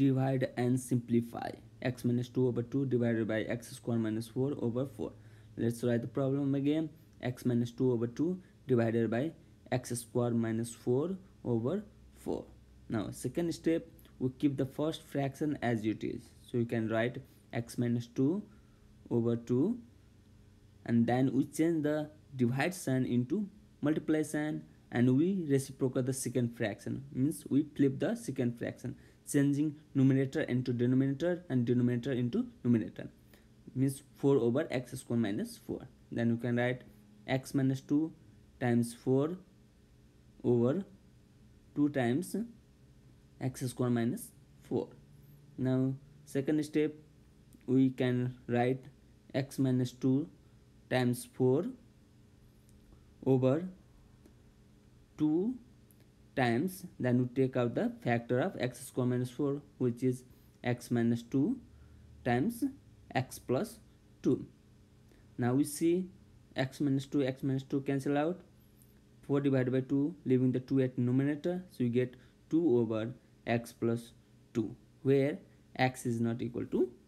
divide and simplify x minus 2 over 2 divided by x squared minus 4 over 4 let's write the problem again x minus 2 over 2 divided by x squared minus 4 over 4 now second step we keep the first fraction as it is so you can write x minus 2 over 2 and then we change the divide sign into multiply sign and we reciprocate the second fraction means we flip the second fraction changing numerator into denominator and denominator into numerator means 4 over x square minus 4 then you can write x minus 2 times 4 over 2 times x square minus 4 now second step we can write x minus 2 times 4 over 2 times then we take out the factor of x square minus 4 which is x minus 2 times x plus 2 now we see x minus 2 x minus 2 cancel out 4 divided by 2 leaving the 2 at numerator so you get 2 over x plus 2 where x is not equal to